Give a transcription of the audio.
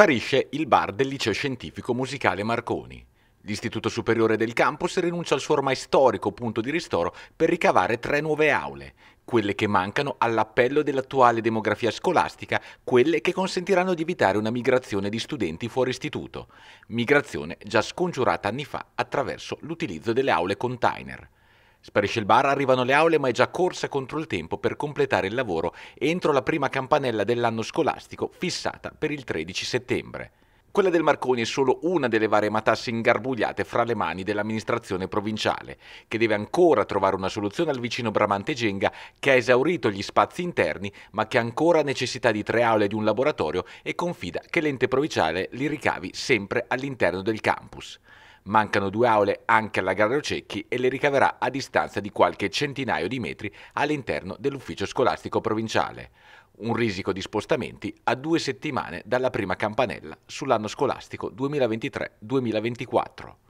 sparisce il bar del liceo scientifico musicale Marconi. L'Istituto Superiore del Campus rinuncia al suo ormai storico punto di ristoro per ricavare tre nuove aule, quelle che mancano all'appello dell'attuale demografia scolastica, quelle che consentiranno di evitare una migrazione di studenti fuori istituto, migrazione già scongiurata anni fa attraverso l'utilizzo delle aule container. Sparisce il bar, arrivano le aule ma è già corsa contro il tempo per completare il lavoro entro la prima campanella dell'anno scolastico fissata per il 13 settembre. Quella del Marconi è solo una delle varie matasse ingarbugliate fra le mani dell'amministrazione provinciale, che deve ancora trovare una soluzione al vicino Bramante Genga, che ha esaurito gli spazi interni, ma che ha ancora necessità di tre aule e di un laboratorio e confida che l'ente provinciale li ricavi sempre all'interno del campus. Mancano due aule anche alla Garro Cecchi e le ricaverà a distanza di qualche centinaio di metri all'interno dell'ufficio scolastico provinciale. Un risico di spostamenti a due settimane dalla prima campanella sull'anno scolastico 2023-2024.